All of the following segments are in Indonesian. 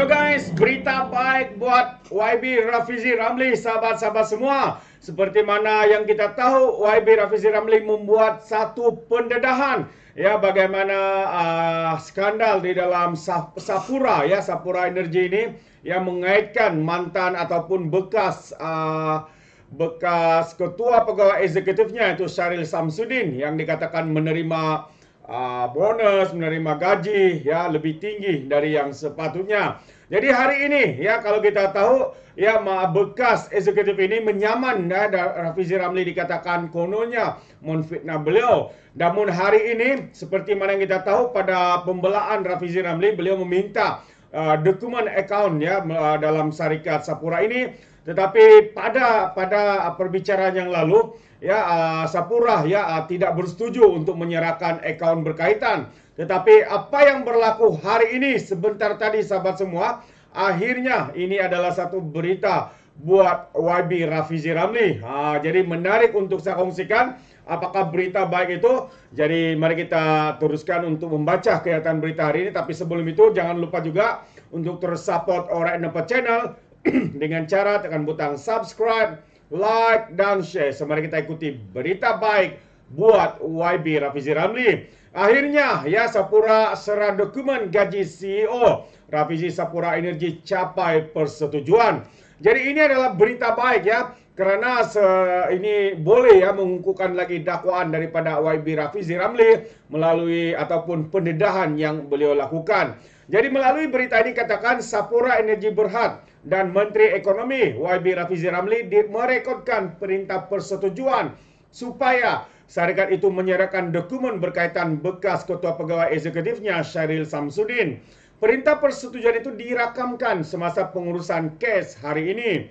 Hello guys, berita baik buat YB Rafizi Ramli, sahabat-sahabat semua. Seperti mana yang kita tahu, YB Rafizi Ramli membuat satu pendedahan ya bagaimana uh, skandal di dalam Sapura ya Sapura Energy ini yang mengaitkan mantan ataupun bekas uh, bekas ketua pegawai eksekutifnya itu Syaril Samsudin yang dikatakan menerima uh, bonus, menerima gaji ya lebih tinggi dari yang sepatutnya. Jadi hari ini ya kalau kita tahu ya bekas eksekutif ini menyaman ya Rafizi Ramli dikatakan kononnya menfitnah beliau. Namun hari ini seperti mana yang kita tahu pada pembelaan Rafizi Ramli beliau meminta uh, dokumen account ya dalam syarikat Sapura ini Tetapi pada pada perbicaraan yang lalu ya uh, Sapura ya uh, tidak bersetuju untuk menyerahkan akaun berkaitan. Tetapi apa yang berlaku hari ini sebentar tadi sahabat semua, akhirnya ini adalah satu berita buat YB Rafizi Ramli. Uh, jadi menarik untuk saya kongsikan apakah berita baik itu. Jadi mari kita teruskan untuk membaca kegiatan berita hari ini. Tapi sebelum itu jangan lupa juga untuk terus support Orang Channel dengan cara tekan butang subscribe, like dan share. Semari kita ikuti berita baik buat YB Rafizi Ramli. Akhirnya, ya Sapura serah dokumen gaji CEO Rafizi Sapura Energy capai persetujuan. Jadi ini adalah berita baik ya kerana se- ini boleh ya mengungkukan lagi dakwaan daripada YB Rafizi Ramli melalui ataupun pendedahan yang beliau lakukan. Jadi melalui berita ini katakan Sapura Energi Berhad dan Menteri Ekonomi YB Rafizi Ramli merekodkan perintah persetujuan supaya syarikat itu menyerahkan dokumen berkaitan bekas ketua pegawai eksekutifnya Syahril Samsudin. Perintah persetujuan itu dirakamkan semasa pengurusan kes hari ini.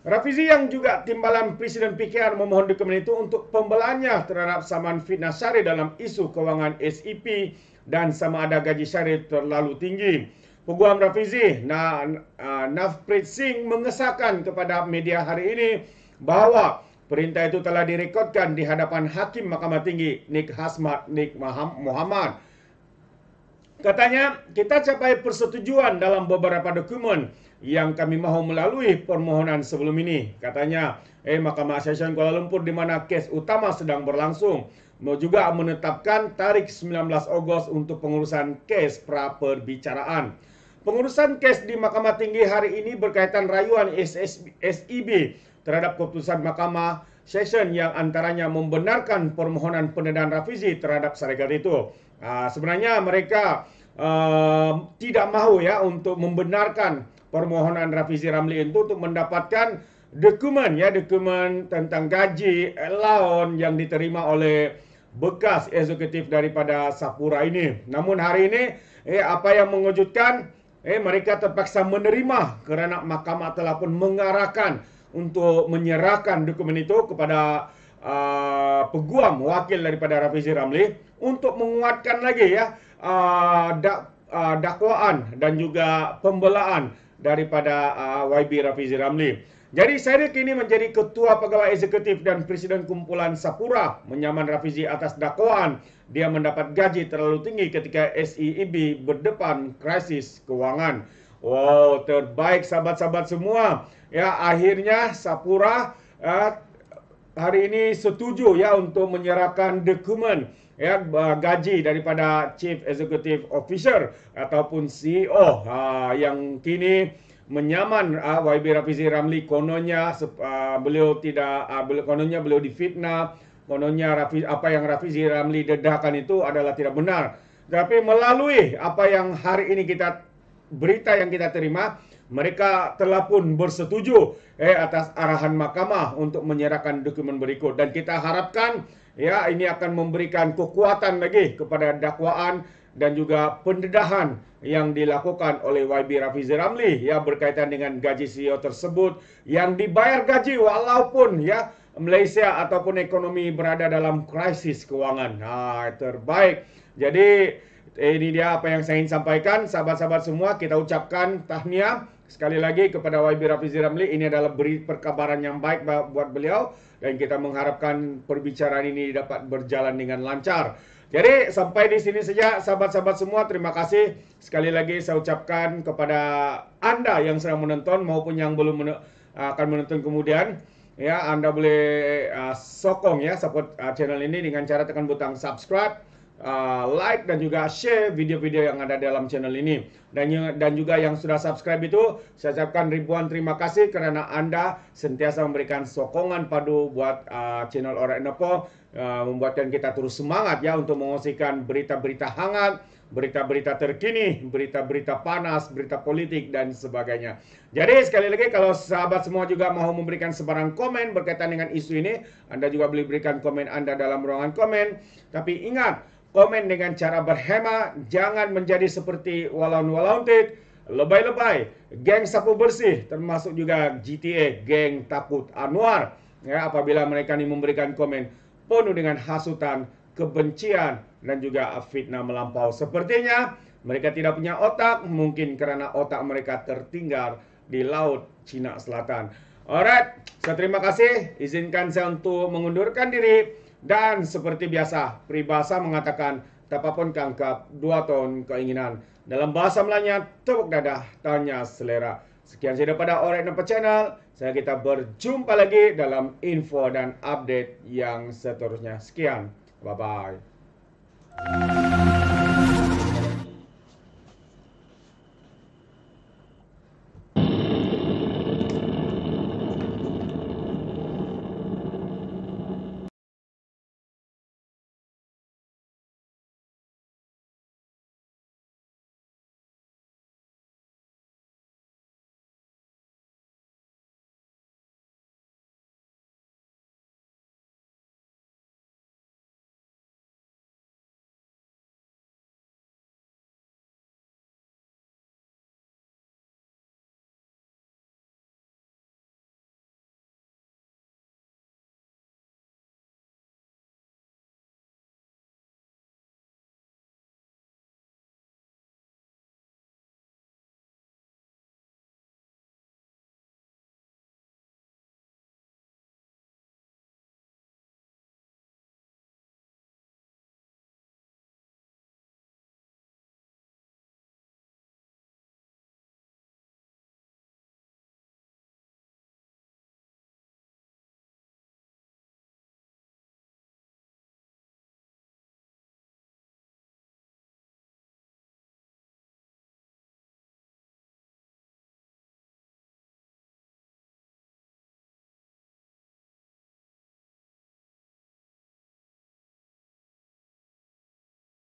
Rafizi yang juga timbalan Presiden PKR memohon dokumen itu untuk pembelanya terhadap saman fitnah syari dalam isu kewangan SEP dan sama ada gaji syari terlalu tinggi. Peguam Rafizi, Na, uh, Navprit Singh mengesahkan kepada media hari ini bahawa perintah itu telah direkodkan di hadapan Hakim Mahkamah Tinggi Nik Hasmat Nik Muhammad. Katanya, kita capai persetujuan dalam beberapa dokumen yang kami mahu melalui permohonan sebelum ini. Katanya, eh Mahkamah Asosiasi Kuala Lumpur di mana kes utama sedang berlangsung mau juga menetapkan tarik 19 Ogos untuk pengurusan kes pra perbicaraan. Pengurusan kes di Mahkamah Tinggi hari ini berkaitan rayuan SIB terhadap keputusan Mahkamah Session yang antaranya membenarkan permohonan penedahan Rafizi terhadap syarikat itu. Nah, sebenarnya mereka uh, tidak mahu ya untuk membenarkan permohonan Rafizi Ramli itu untuk mendapatkan dokumen ya dokumen tentang gaji laon yang diterima oleh bekas eksekutif daripada Sapura ini. Namun hari ini eh apa yang mengejutkan eh mereka terpaksa menerima kerana mahkamah telah pun mengarahkan untuk menyerahkan dokumen itu kepada uh, peguam wakil daripada Rafizi Ramli untuk menguatkan lagi ya uh, dak, uh, dakwaan dan juga pembelaan daripada uh, YB Rafizi Ramli. Jadi Syarif ini menjadi ketua pegawai eksekutif dan presiden kumpulan Sapura menyaman Rafizi atas dakwaan dia mendapat gaji terlalu tinggi ketika SEIB berdepan krisis keuangan. Wow, terbaik sahabat-sahabat semua. Ya, akhirnya Sapura eh, hari ini setuju ya untuk menyerahkan dokumen ya gaji daripada chief executive officer ataupun CEO uh, yang kini menyaman uh, YB Rafizi Ramli kononya uh, beliau tidak uh, beliau, kononya beliau difitnah kononya Rafi, apa yang Rafizi Ramli dedahkan itu adalah tidak benar tapi melalui apa yang hari ini kita berita yang kita terima mereka telah pun bersetuju eh atas arahan mahkamah untuk menyerahkan dokumen berikut dan kita harapkan ya ini akan memberikan kekuatan lagi kepada dakwaan dan juga pendedahan yang dilakukan oleh YB Rafizi Ramli ya berkaitan dengan gaji CEO tersebut yang dibayar gaji walaupun ya Malaysia ataupun ekonomi berada dalam krisis keuangan. Nah, terbaik. Jadi ini dia apa yang saya ingin sampaikan sahabat-sahabat semua kita ucapkan tahniah sekali lagi kepada YB Rafizi Ramli ini adalah beri perkabaran yang baik buat beliau dan kita mengharapkan perbicaraan ini dapat berjalan dengan lancar. Jadi sampai di sini saja sahabat-sahabat semua terima kasih sekali lagi saya ucapkan kepada Anda yang sedang menonton maupun yang belum men akan menonton kemudian ya Anda boleh uh, sokong ya support uh, channel ini dengan cara tekan butang subscribe Ah, like dan juga share video-video yang ada dalam channel ini. Dan, dan juga yang sudah subscribe itu, saya ucapkan ribuan terima kasih karena Anda sentiasa memberikan sokongan padu buat uh, channel Orang Indopo Ah, membuatkan kita terus semangat ya untuk mengosikan berita-berita hangat, berita-berita terkini, berita-berita panas, berita politik dan sebagainya. Jadi sekali lagi kalau sahabat semua juga mau memberikan sebarang komen berkaitan dengan isu ini, Anda juga boleh berikan komen Anda dalam ruangan komen. Tapi ingat, komen dengan cara berhemat, jangan menjadi seperti walau walauntit lebay-lebay, geng sapu bersih, termasuk juga GTA, geng takut Anwar. Ya, apabila mereka ini memberikan komen, penuh dengan hasutan, kebencian, dan juga fitnah melampau. Sepertinya mereka tidak punya otak, mungkin karena otak mereka tertinggal di Laut Cina Selatan. Alright, saya terima kasih. Izinkan saya untuk mengundurkan diri. Dan seperti biasa, peribahasa mengatakan, tapapun kangkap, dua tahun keinginan. Dalam bahasa Melayu, tepuk dadah, tanya selera. Sekian saya daripada Orek Nampak Channel. Saya kita berjumpa lagi dalam info dan update yang seterusnya. Sekian. Bye-bye.